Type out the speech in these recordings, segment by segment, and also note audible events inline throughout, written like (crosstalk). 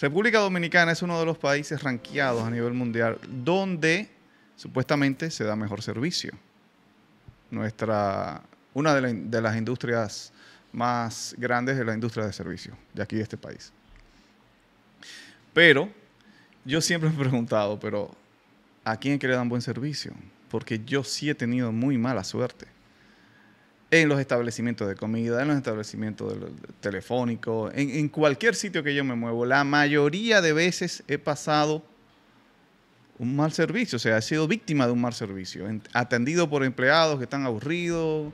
República Dominicana es uno de los países ranqueados a nivel mundial donde supuestamente se da mejor servicio. Nuestra, una de, las industrias más grandes de la industria de servicio de aquí de este país. Pero yo siempre me he preguntado, pero ¿a quién es que le dan buen servicio? Porque yo sí he tenido muy mala suerte en los establecimientos de comida, en los establecimientos telefónicos, en, cualquier sitio que yo me muevo, la mayoría de veces he pasado un mal servicio, o sea, he sido víctima de un mal servicio, atendido por empleados que están aburridos,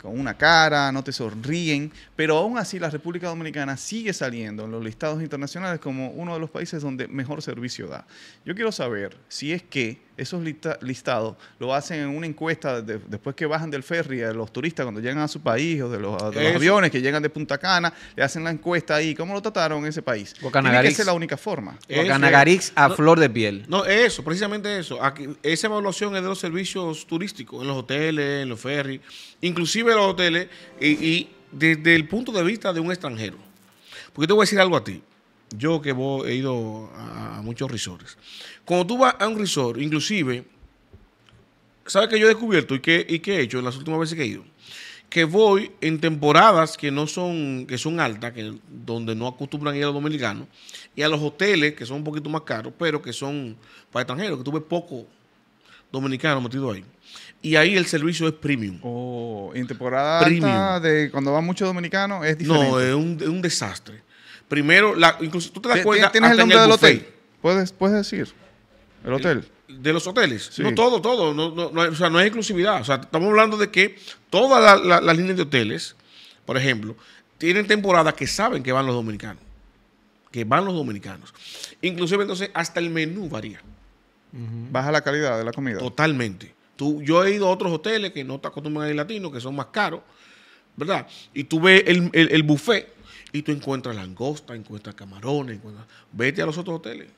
con una cara, no te sonríen, pero aún así la República Dominicana sigue saliendo en los listados internacionales como uno de los países donde mejor servicio da. Yo quiero saber si es que esos listados lo hacen en una encuesta después que bajan del ferry a los turistas cuando llegan a su país o de los, aviones que llegan de Punta Cana, le hacen la encuesta ahí, ¿cómo lo trataron en ese país? Porque que es la única forma. Guacanagarix eh, a flor de piel. No, eso, precisamente eso. Aquí, esa evaluación es de los servicios turísticos, en los hoteles, en los ferries, inclusive en los hoteles y desde el punto de vista de un extranjero. Porque te voy a decir algo a ti. Yo que he ido a, muchos resorts. Cuando tú vas a un resort, inclusive, ¿sabes que yo he descubierto y que, y he hecho en las últimas veces que he ido? que voy en temporadas que no son, que son altas, que, donde no acostumbran ir a los dominicanos, y a los hoteles que son un poquito más caros, pero que son para extranjeros, que tuve poco dominicano metido ahí. Y ahí el servicio es premium. Oh, en temporada de cuando van muchos dominicanos es diferente. No, es un desastre. Primero, la, incluso tú te das cuenta. ¿Tienes el nombre del hotel? ¿Puedes, puedes decir. El hotel. De los hoteles. No todo, todo. No, o sea, no es exclusividad. O sea, estamos hablando de que todas las líneas de hoteles, por ejemplo, tienen temporadas que saben que van los dominicanos. Que van los dominicanos. Inclusive entonces hasta el menú varía. Baja la calidad de la comida. Totalmente. Tú, yo he ido a otros hoteles que no te acostumbran a ir latino, que son más caros, ¿verdad? Y tú ves el, el, el buffet y tú encuentras langosta, encuentras camarones, encuentras... vete a los otros hoteles.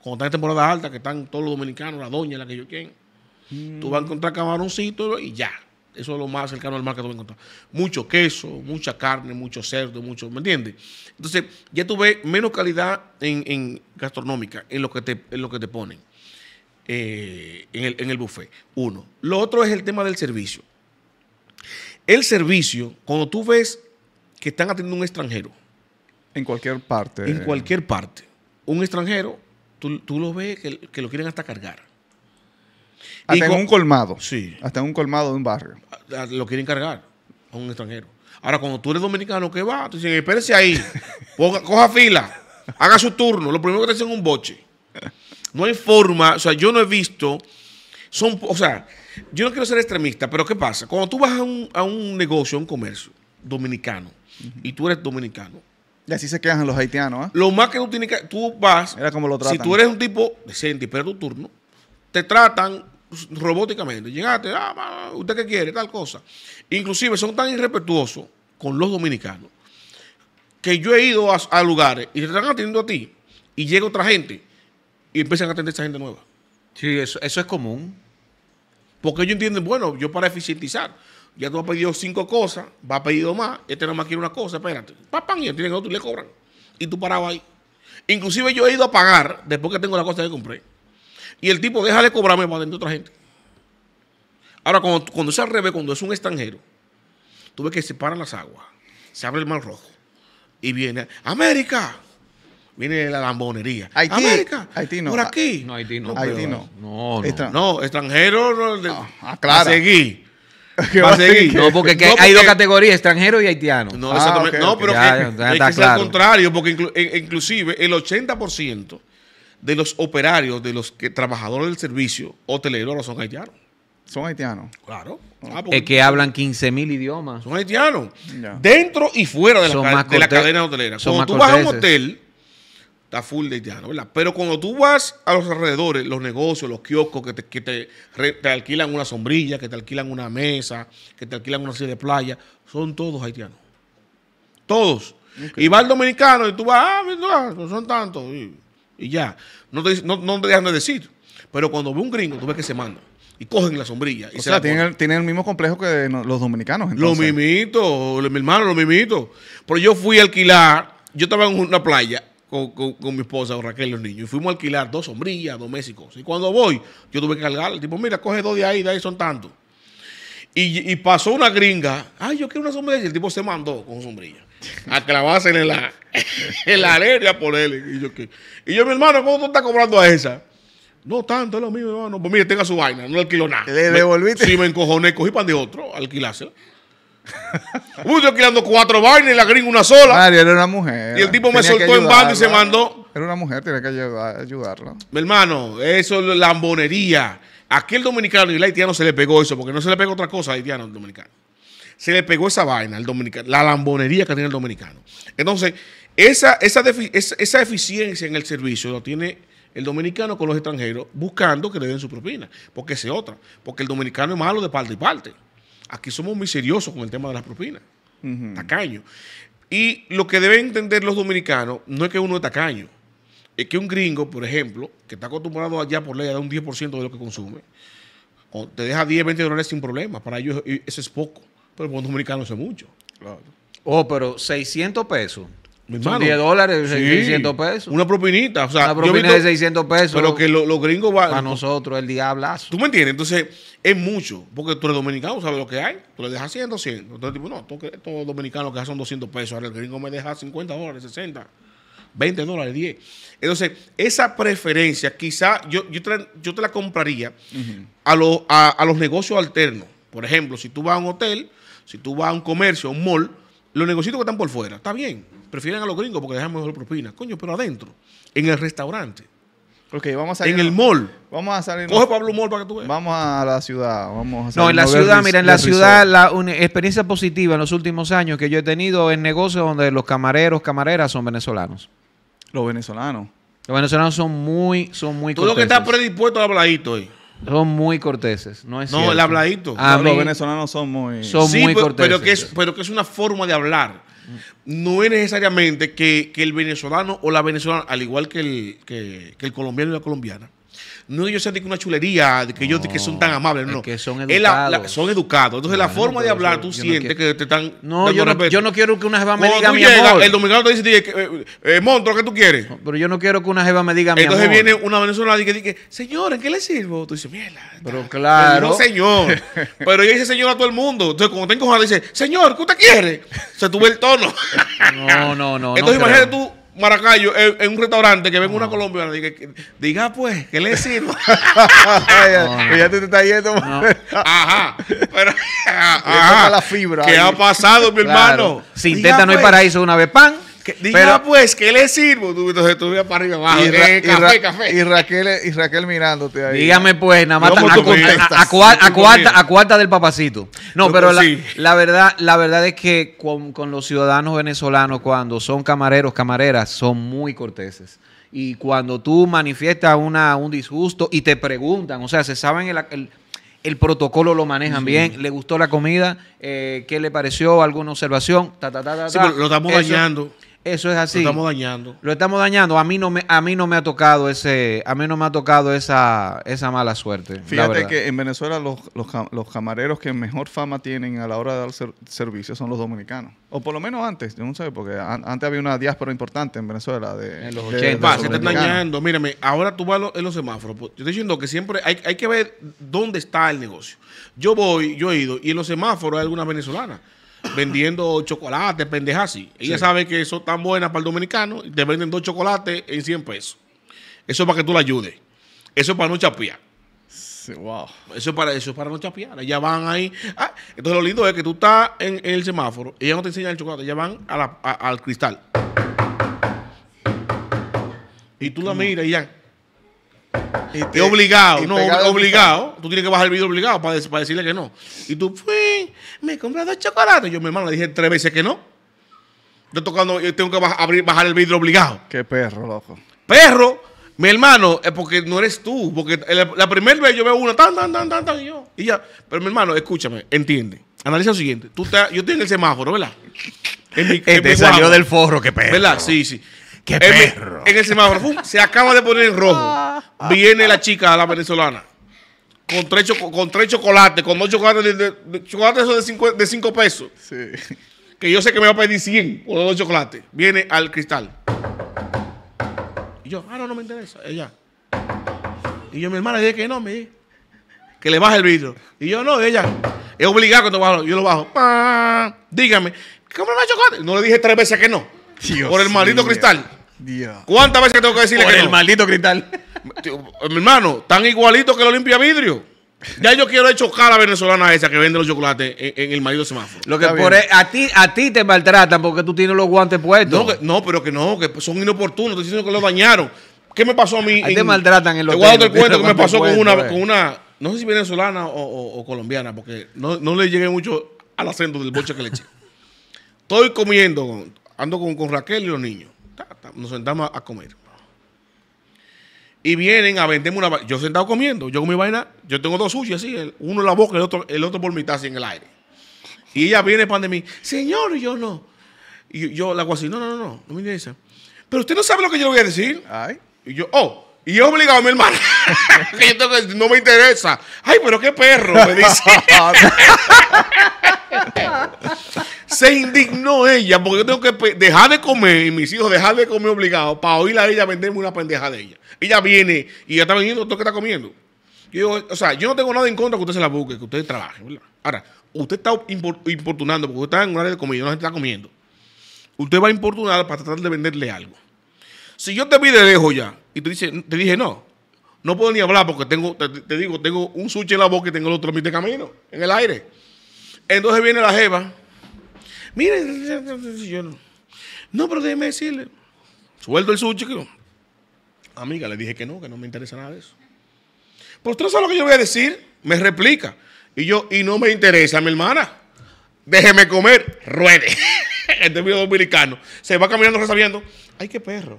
Cuando están en temporada alta, que están todos los dominicanos, la doña, la que yo quien, tú vas a encontrar camaroncito y ya. Eso es lo más cercano al mar que tú vas a encontrar. Mucho queso, mucha carne, mucho cerdo, mucho, ¿me entiendes? Entonces, ya tú ves menos calidad en, gastronómica, en lo que te, en lo que te ponen eh, en, el, en el buffet. Uno. Lo otro es el tema del servicio. El servicio, cuando tú ves que están atendiendo a un extranjero. En cualquier parte. En cualquier parte. Un extranjero, tú, lo ves que, lo quieren hasta cargar. Hasta en un colmado. Sí. Hasta en un colmado de un barrio. lo quieren cargar a un extranjero. Ahora, cuando tú eres dominicano, ¿qué va? Te dicen, espérese ahí, (laughs) coja fila, haga su turno. Lo primero que te dicen es un boche. No hay forma, o sea, yo no he visto, son, o sea, yo no quiero ser extremista, pero ¿qué pasa? Cuando tú vas a un, a un negocio, a un comercio, dominicano y tú eres dominicano. Y así se quejan los haitianos. ¿eh? Lo más que tú tienes Tú vas. Era como lo Si tú eres un tipo decente y tu turno, te tratan robóticamente. Llegaste, ah, usted qué quiere, tal cosa. Inclusive son tan irrespetuosos con los dominicanos que yo he ido a, lugares y te están atendiendo a ti y llega otra gente y empiezan a atender a esa gente nueva. Sí, eso, eso es común. Porque ellos entienden, bueno, yo para eficientizar. Ya tú has pedido cinco cosas, va a pedir más, este no más quiere una cosa, espérate. Papá, y tienen otro le cobran. Y tú parabas ahí. Inclusive yo he ido a pagar después que tengo la cosa que compré. Y el tipo deja de cobrarme para dentro de otra gente. Ahora, cuando, es al revés, cuando es un extranjero, tú ves que se paran las aguas, se abre el mar rojo y viene América. Viene la lambonería. América. no. Por ah, aquí. No, Haití no. Haití no. No, Extranjero. No, ah, ah, Va No, porque, hay dos categorías, extranjeros y haitianos. No, No, pero es claro. al contrario, porque eh, eh, inclusive el 80% de los operarios, de los que, trabajadores del servicio hotelero son haitianos. Son haitianos. Claro. Ah, es que hablan 15.000 mil idiomas. Son haitianos. Dentro y fuera de, la, de cadena hotelera. Cuando tú vas a un hotel está full de haitianos, ¿verdad? Pero cuando tú vas a los alrededores, los negocios, los kioscos que, te, alquilan una sombrilla, que te alquilan una mesa, que te alquilan una silla de playa, son todos haitianos. Todos. Y va el dominicano y tú vas, ah, no ah, pues son tantos. Y, ya. No te, dejan de decir. Pero cuando ve un gringo, tú ves que se manda y cogen la sombrilla. Y o sea, tienen el, mismo complejo que los dominicanos. Entonces. Lo mimito, mi hermano, lo mimito. Pero yo fui a alquilar, yo estaba en una playa con, mi esposa, con Raquel y los niños. Y fuimos a alquilar dos sombrillas, dos Y cuando voy, yo tuve que cargar. El tipo, mira, coge dos de ahí, de ahí son tantos. Y, pasó una gringa. Ay, yo quiero una sombrilla. Y el tipo se mandó con sombrilla. A clavarse en la, (laughs) en la arena por él Y yo, y yo, mi hermano, ¿cómo tú estás cobrando a esa? No tanto, es lo mismo hermano. Pues mire, tenga su vaina, no alquilo nada. ¿Le me encojoné, cogí pan de otro, alquilásela. (laughs) Uy, yo cuatro vainas y la gringa una sola. era una mujer. Y el tipo me soltó en bando y se mandó. Era una mujer, tenía que ayudar, ayudarla. Mi hermano, eso es lambonería. Aquí el dominicano y el haitiano se le pegó eso, porque no se le pegó otra cosa haitiano al dominicano. Se le pegó esa vaina, al dominicano, la lambonería que tiene el dominicano. Entonces, esa, esa, esa eficiencia en el servicio lo tiene el dominicano con los extranjeros buscando que le den su propina, porque es otra, porque el dominicano es malo de parte y parte. Aquí somos muy seriosos con el tema de las propinas, tacaño. Y lo que deben entender los dominicanos no es que uno es tacaño, es que un gringo, por ejemplo, que está acostumbrado allá por ley a dar un 10% de lo que consume, te deja 10, 20 dólares sin problema. Para ellos eso es poco, pero para un dominicano eso es mucho. Claro. Oh, pero 600 pesos 10 dólares, 600 pesos. Una propinita. O sea, una propina de 600 pesos. Pero que los gringos van. Para nosotros, el diablazo. ¿Tú me entiendes? Entonces, es mucho. Porque tú eres dominicano, sabes lo que hay. Tú le dejas 100, 200. Entonces, tipo, no, todos los dominicanos que son 200 pesos. Ahora el gringo me deja 50 dólares, 60, 20 dólares, 10. Entonces, esa preferencia, quizá yo, yo, te, la, compraría a, a, los negocios alternos. Por ejemplo, si tú vas a un hotel, si tú vas a un comercio, a un mall, los negocios que están por fuera, está bien prefieren a los gringos porque dejan mejor propina. Coño, pero adentro, en el restaurante. Ok, vamos a salir. En el mall. Vamos a salir. Coge Pablo Mall para que tú veas. Vamos a la ciudad. Vamos no, en la ciudad, mira, en la ciudad, la experiencia positiva en los últimos años que yo he tenido en negocios donde los camareros, camareras son venezolanos. Los venezolanos. Los venezolanos son muy, son muy. Tú lo que está predispuesto a hablar ahí, estoy. Son muy corteses, no es No, el habladito. Ah, los venezolanos son muy... Son corteses. Pero que, es, pero que es una forma de hablar. No es necesariamente que, el venezolano o la venezolana, al igual que el colombiano y la colombiana, no yo yo que de una chulería, que ellos que son tan amables, no. que son educados. son educados. Entonces, la forma de hablar, tú sientes que te están. No, yo no, quiero que una jeva me diga tú El dominicano te dice, monto, eh, eh, Montro, ¿qué tú quieres? Pero yo no quiero que una jeva me diga mi Entonces Entonces viene una venezolana y que dice, señor, ¿en qué le sirvo? Tú dices, mierda. Pero claro. No, señor. (laughs) Pero yo dice señor a todo el mundo. Entonces, cuando te encojas, dice, señor, ¿qué usted quiere? se tuvo el tono. (laughs) no, no, no. Entonces, imagínate tú Maracayo en, un restaurante que venga una ah. colombiana diga pues, ¿qué le sirvo? (laughs) ya, te, está yendo. Ajá. Pero, La fibra, ¿Qué ha pasado, mi hermano? Si intenta no hay pues. paraíso una vez, pan. (laughs) diga ah, pues, ¿qué le sirvo? Tú, entonces tú para arriba, abajo. Y, café, café. y, Raquel, y Raquel mirándote ahí. Dígame pues, nada más a, cuarta, del papacito. No, pero pues la, verdad, la verdad es que con, los ciudadanos venezolanos, cuando son camareros, camareras, son muy corteses y cuando tú manifiestas una, un disgusto y te preguntan, o sea, se saben el, el, protocolo lo manejan bien, le gustó la comida, eh, qué le pareció, alguna observación, lo estamos Eso, dañando. Eso es así. Lo estamos dañando. Lo estamos dañando. A mí no me, a mí no me ha tocado ese, a mí no me ha tocado esa, esa mala suerte. Fíjate que en Venezuela los, camareros que mejor fama tienen a la hora de dar servicio son los dominicanos. O por lo menos antes, yo no sé, porque antes había una diáspora importante en Venezuela de, en los 80. se están dañando. Mírame, ahora tú vas en los semáforos. Pues, yo estoy diciendo que siempre hay, hay que ver dónde está el negocio. Yo voy, yo he ido, y en los semáforos hay algunas venezolanas vendiendo chocolate, pendejas así. Ella sabe que eso tan buena para el dominicano te venden dos chocolates en 100 pesos. Eso es para que tú la ayudes. Eso es para no chapear. Eso es para eso para no chapear. ya van ahí. Ah, entonces lo lindo es que tú estás en, el semáforo, ella no te enseña el chocolate, ellas van al cristal. Y tú la miras y ya obligado, no, obligado. Tú tienes que bajar el vidrio obligado para, decirle que no. Y tú, me compras dos chocolates. Yo, mi hermano, le dije tres veces que no. Estoy tocando, yo eh, tengo que bajar, el vidrio obligado. Qué perro, loco. Perro, mi hermano, es porque no eres tú. Porque la, primera vez yo veo una tan, tan, tan, tan, y yo. Y ya. Pero mi hermano, escúchame, entiende. Analiza lo siguiente. Tú yo tengo el semáforo, ¿verdad? En mi, este salió del forro, qué perro. ¿Verdad? Sí, sí. Qué perro. en el semáforo, se acaba de poner en rojo. Viene la chica, la venezolana, con tres, con tres chocolates, con dos chocolates de, cinco, pesos. Que yo sé que me va a pedir 100 por dos chocolates. Viene al cristal. Y yo, ah, no, no me interesa. Ella. Y yo, mi hermana, dije que no, me que le baje el vidrio. Y yo, no, ella, es obligado cuando bajo, yo lo bajo. Dígame, ¿cómo me va a chocolate? No le dije tres veces que no. por el maldito cristal. ¿Cuántas veces tengo que decirle que el maldito cristal. Mi hermano, tan igualito que lo limpia vidrio. Ya yo quiero chocar a la venezolana esa que vende los chocolates en, el marido semáforo. Lo que e- a ti a ti te maltratan porque tú tienes los guantes puestos. No, pero que no, que son inoportunos, estoy diciendo que lo dañaron. ¿Qué me pasó a mí? te maltratan en los Te cuento (laughs) que me pasó con, una, con una, eh. no sé si venezolana o, colombiana, porque no, le llegué mucho al acento del boche que le eché. Estoy comiendo, ando con, con Raquel y los niños nos sentamos a comer. Y vienen a venderme una vaina. Yo sentado comiendo, yo con mi vaina, yo tengo dos sushi así, uno en la boca, el otro, el otro por mitad así en el aire. Y ella viene para de mí, señor, yo no. Y yo, la hago así, no, no, no, no, no me interesa. Pero usted no sabe lo que yo le voy a decir. Y yo, oh, y yo obligado a mi hermano (laughs) que yo no me interesa. Ay, pero qué perro, me dice. (laughs) (laughs) Se indignó ella porque yo tengo que dejar de comer y mis hijos dejar de comer obligados para oírla a ella venderme una pendeja de ella. Ella viene y ya está vendiendo todo que está comiendo. Yo, o sea, yo no tengo nada en contra que usted se la busque, que usted trabaje. Ahora, usted está importunando porque usted está en un área de comida, no está comiendo. Usted va a importunar para tratar de venderle algo. Si yo te pide dejo ya y te, dice, te dije no, no puedo ni hablar porque tengo, te, digo, tengo un suche en la boca y tengo el otro en mi camino, en el aire. Entonces viene la jeva Miren, yo no. No, pero déjeme decirle. Suelto el suyo. Amiga, le dije que no, que no me interesa nada de eso. Por usted sabe lo que yo voy a decir. Me replica. Y yo, y no me interesa, mi hermana. Déjeme comer, ruede. (laughs) el este término dominicano. Se va caminando resabiendo. Ay, qué perro.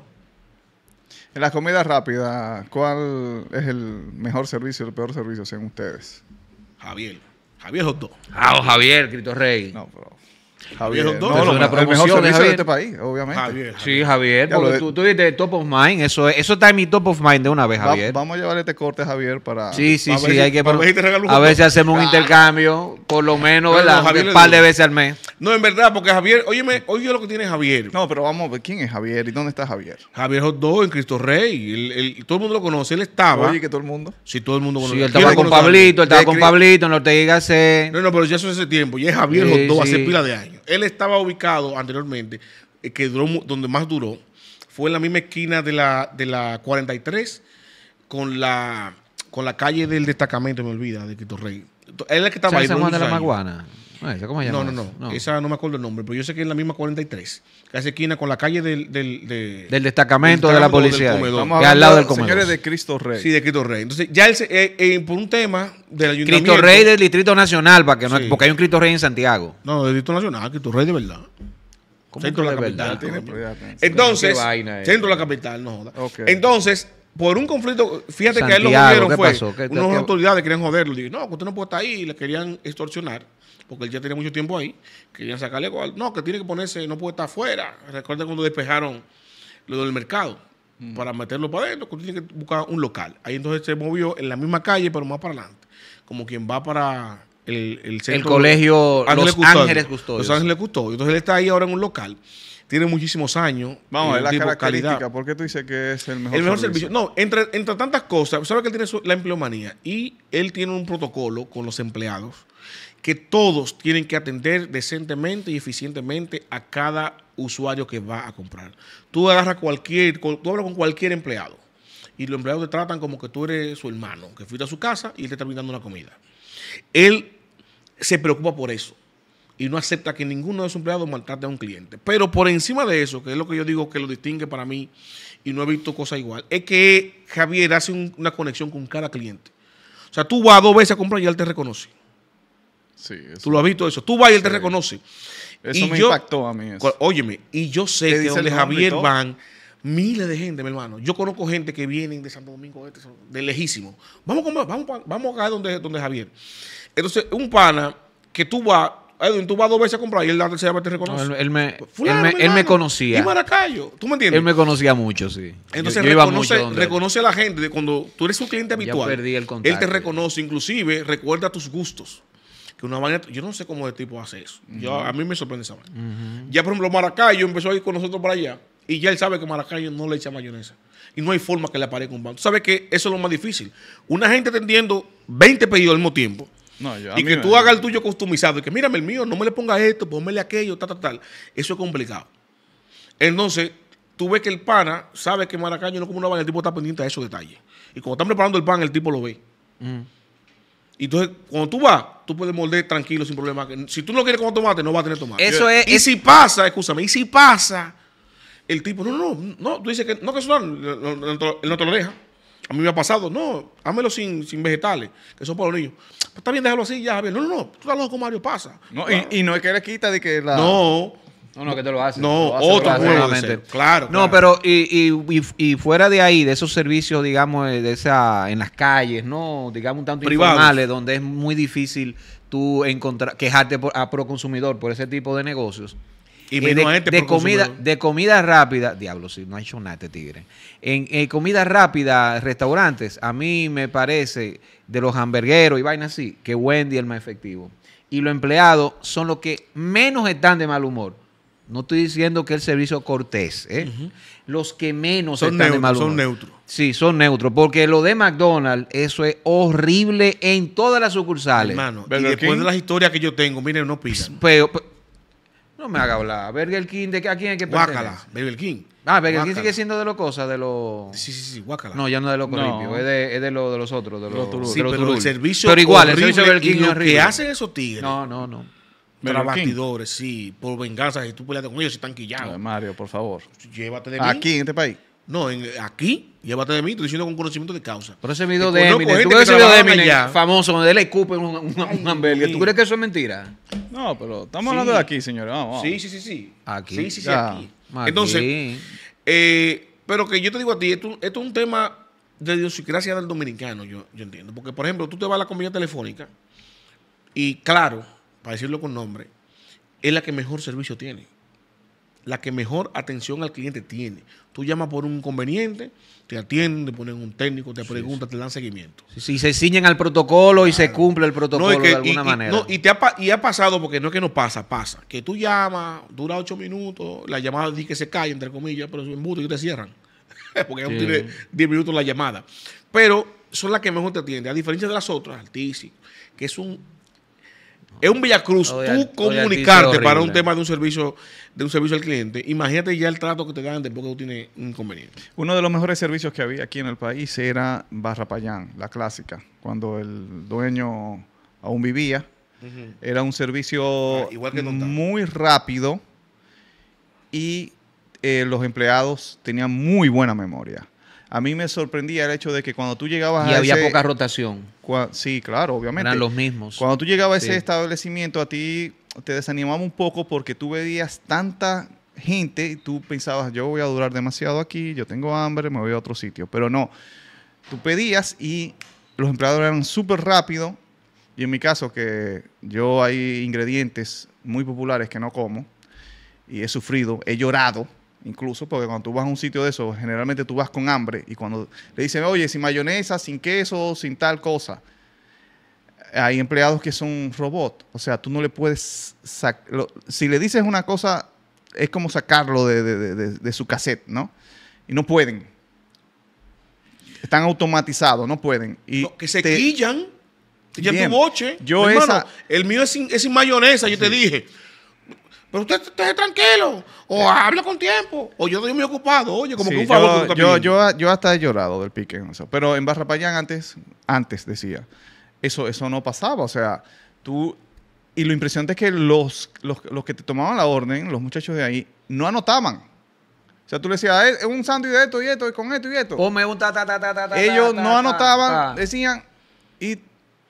En la comida rápida, ¿cuál es el mejor servicio, el peor servicio según ustedes? Javier. Javier Jotó. Ah, Javier, Cristo Rey. No, pero... Javier, Jodó es una promoción, de este país, obviamente. sí, Javier, porque tú, tú dices top of mind, eso, eso está en mi top of mind de una vez, Javier. vamos a llevar este corte, Javier, para... Sí, sí, sí, hay que... ver si a veces hacemos un intercambio, por lo menos, ¿verdad? un par de veces al mes. No, en verdad, porque Javier, óyeme, oye lo que tiene Javier. No, pero vamos a ver, ¿quién es Javier y dónde está Javier? Javier Jodó en Cristo Rey, todo el mundo lo conoce, él estaba... Oye, que todo el mundo... Sí, todo el mundo conoce. Sí, él estaba con Pablito, él estaba con Pablito, no te digas... No, no, pero ya eso es ese tiempo, ya es Javier Jodó hace pila de años él estaba ubicado anteriormente, eh, que duró, donde más duró, fue en la misma esquina de la, de la 43 con la, con la calle del destacamento, me olvida, de Quito Rey. Él es el que estaba ahí. San la Maguana. Ah, no, No, no, Esa no me acuerdo el nombre, pero yo sé que es la misma 43. Casi esquina con la calle del, del, de, destacamento de la policía. Del al lado del comedor. Señores de Cristo Rey. Sí, de Cristo Rey. Entonces, ya eh, eh, por un tema del ayuntamiento. Cristo Rey del Distrito Nacional, que no, porque hay un Cristo Rey en Santiago. No, del Distrito Nacional, Cristo Rey de verdad. Centro de la capital. Verdad, Entonces, centro de la capital, no joda. Entonces, por un conflicto, fíjate que a él lo jodieron fue. unas autoridades querían joderlo. Dijeron, no, usted no puede estar ahí. le querían extorsionar, porque él ya tenía mucho tiempo ahí. Querían sacarle. No, que tiene que ponerse, no puede estar afuera. Recuerda cuando despejaron lo del mercado mm. para meterlo para adentro, que tiene que buscar un local. Ahí entonces se movió en la misma calle, pero más para adelante. Como quien va para el, el centro. El colegio Los Ángeles Custodios. Los Ángeles Entonces él está ahí ahora en un local tiene muchísimos años. Vamos, a ver eh, la característica. Calidad. ¿Por qué tú dices que es el mejor, servicio? No, entre, tantas cosas, ¿sabes que él tiene la empleomanía? Y él tiene un protocolo con los empleados que todos tienen que atender decentemente y eficientemente a cada usuario que va a comprar. Tú agarras cualquier, tú hablas con cualquier empleado y los empleados te tratan como que tú eres su hermano, que fuiste a su casa y él te está brindando una comida. Él se preocupa por eso y no acepta que ninguno de sus empleados maltrate a un cliente. Pero por encima de eso, que es lo que yo digo que lo distingue para mí y no he visto cosa igual, es que Javier hace una conexión con cada cliente. O sea, tú vas dos veces a comprar y él te reconoce. Sí, eso. Tú lo has visto eso. Tú vas y él te reconoce. Eso me impactó a mí. Óyeme, y yo sé que donde Javier van miles de gente, mi hermano. Yo conozco gente que vienen de Santo Domingo, este, de lejísimo. Vamos, a vamos, vamos acá donde, donde Javier. Entonces, un pana que tú vas tú vas dos veces a comprar y él la vez te reconoce. él, me, me, conocía. Y Maracayo, ¿tú me entiendes? Él me conocía mucho, sí. Entonces reconoce, a la gente de cuando tú eres un cliente habitual. Él te reconoce, inclusive recuerda tus gustos. Que una vaina, yo no sé cómo de tipo hace eso. a mí me sorprende esa vaina. Ya, por ejemplo, Maracayo empezó a ir con nosotros para allá y ya él sabe que Maracayo no le echa mayonesa. Y no hay forma que le aparezca un banco. Tú sabes que eso es lo más difícil. Una gente atendiendo 20 pedidos al mismo tiempo y que tú hagas el tuyo customizado. Y que mírame el mío, no me le ponga esto, Ponmele aquello, tal, tal, tal. Eso es complicado. Entonces, tú ves que el pana sabe que Maracaño no como una vaina, el tipo está pendiente a esos detalles. Y cuando están preparando el pan, el tipo lo ve. Mm. Y entonces, cuando tú vas, tú puedes morder tranquilo, sin problema. Si tú no quieres Como tomate, no va a tener tomate. Eso es, y si pasa, escúchame, y si pasa, el tipo, no, no, no, tú dices que no, que eso no, Él no te lo deja. A mí me ha pasado, no, hámelo sin, sin vegetales, que son para los niños. Pues está bien, déjalo así, ya, Javier. No, no, no, tú estás loco, Mario, pasa. y, no es que le quita de que la. No. No, no, que te lo haces No, otro juego claro, No, pero y, y, fuera de ahí, de esos servicios, digamos, eh, de esa, en las calles, ¿no? Digamos un tanto informales, donde es muy difícil tú encontrar, quejarte por, a pro consumidor por ese tipo de negocios. Eh, de, este comida, de comida rápida, diablo, si no ha hecho este tigre. En, comida rápida, restaurantes, a mí me parece de los hamburgueros y vainas así, que Wendy es el más efectivo. Y los empleados son los que menos están de mal humor. No estoy diciendo que el servicio cortés, ¿eh? los que menos están de mal humor. Son neutros. Sí, son neutros, porque lo de McDonald's, eso es horrible en todas las sucursales. Hermano, y después de las historias que yo tengo, miren, no pisan. No me haga hablar. el King, ¿de qué, ¿a quién hay que pertenece? Guácala, Berger King. Ah, Berger King sigue siendo de cosas, de los... Sí, sí, sí, guácala. No, ya no de los corripios, es, de, es de, los otros, de los, pero el servicio Pero igual, el servicio de King y que hacen esos tigres. No, no, no. Para bastidores, sí, por venganza, si tú peleas con ellos, están quillando. Mario, por favor. Llévate de mí. Aquí, en este país. No, en, aquí, llévate de mí, estoy diciendo con conocimiento de causa. Pero ese video de Eminem, ¿tú ese video de Eminem famoso donde él escupe un, un, un ¿Tú crees que eso es mentira? No, pero estamos hablando de aquí, señores. Vamos, Sí, sí, sí, sí. Aquí. Sí, sí, sí, aquí. Entonces, eh, pero que yo te digo a ti, esto, es un tema de Dios y gracia del dominicano, yo, yo entiendo. Porque, por ejemplo, tú te vas a la compañía telefónica y, claro, para decirlo con nombre, es la que mejor servicio tiene la que mejor atención al cliente tiene. Tú llamas por un conveniente te atienden, te ponen un técnico, te preguntan, te dan seguimiento. Si se ciñen al protocolo y se cumple el protocolo de alguna manera. Y, te ha, y ha pasado, porque no es que no pasa, pasa. Que tú llamas, dura ocho minutos, la llamada dice que se cae, entre comillas, pero es un y te cierran. (laughs) porque no tiene diez minutos la llamada. Pero son las que mejor te atienden. A diferencia de las otras, altis que es un es un Villacruz tú comunicarte para un tema de un servicio de un servicio al cliente. Imagínate ya el trato que te dan después que tú tienes inconveniente. Uno de los mejores servicios que había aquí en el país era Barra Payán, la clásica, cuando el dueño aún vivía. Era un servicio ah, muy rápido y eh, los empleados tenían muy buena memoria a mí me sorprendía el hecho de que cuando tú llegabas y había poca rotación. sí, claro, obviamente. Eran los mismos. Cuando tú llegabas a ese establecimiento, a ti te desanimaba un poco porque tú veías tanta gente y tú pensabas, yo voy a durar demasiado aquí, yo tengo hambre, me voy a otro sitio. Pero no, tú pedías y los empleados eran súper rápidos. Y en mi caso, que yo hay ingredientes muy populares que no como y he sufrido, he llorado incluso porque cuando tú vas a un sitio de eso, generalmente tú vas con hambre y cuando le dicen, oye, sin mayonesa, sin queso, sin tal cosa, hay empleados que son robots, o sea, tú no le puedes, sacar. si le dices una cosa, es como sacarlo de, su cassette, ¿no? Y no pueden. Están automatizados, no pueden. Y que se te... quillan. tu boche. Yo esa... El mío es sin, sin mayonesa, yo te dije pero usted esté tranquilo, o habla con tiempo, o yo estoy muy ocupado, oye, como que un favor. Yo, hasta he llorado del pique en eso, pero en Barrapayán antes, antes decía, eso, eso no pasaba, o sea, tú, y lo impresionante es que los, los, que te tomaban la orden, los muchachos de ahí, no anotaban. O sea, tú le decías, ah, es un sándwich de esto y esto, y con esto y esto. Ponme un ta, ta, ta, ta, ta, Ellos ta, no anotaban, decían, y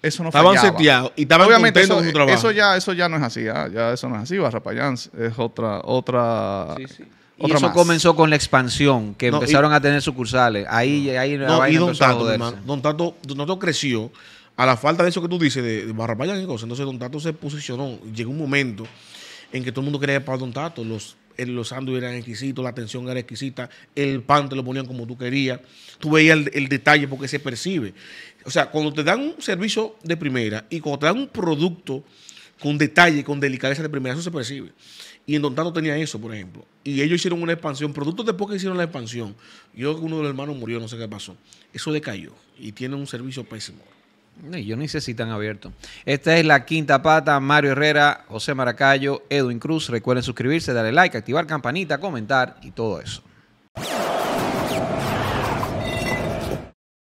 eso no estaban fallaba. y estaban Obviamente contentos eso, con trabajo. Eso ya, eso ya no es así, ¿ah? ya, eso no es así. Barra Payán es otra, otra. Sí, sí. Y eso comenzó con la expansión, que empezaron a tener sucursales. Ahí, ahí no, la y don Tato, hermano, don Tato, don Tato creció a la falta de eso que tú dices, de, Barra Payán y cosas. Entonces Don Tato se posicionó. Llegó un momento en que todo el mundo quería para Don Tato. Los los sándwiches eran exquisitos, la atención era exquisita, el pan te lo ponían como tú querías, tú veías el, detalle porque se percibe. O sea, cuando te dan un servicio de primera y cuando te dan un producto con detalle, con delicadeza de primera, eso se percibe. Y en Don Tanto tenía eso, por ejemplo. Y ellos hicieron una expansión, productos después que hicieron la expansión. Yo, uno de los hermanos murió, no sé qué pasó. Eso decayó y tiene un servicio pésimo. Yo ni sé si están Esta es la quinta pata. Mario Herrera, José Maracayo, Edwin Cruz. Recuerden suscribirse, darle like, activar campanita, comentar y todo eso.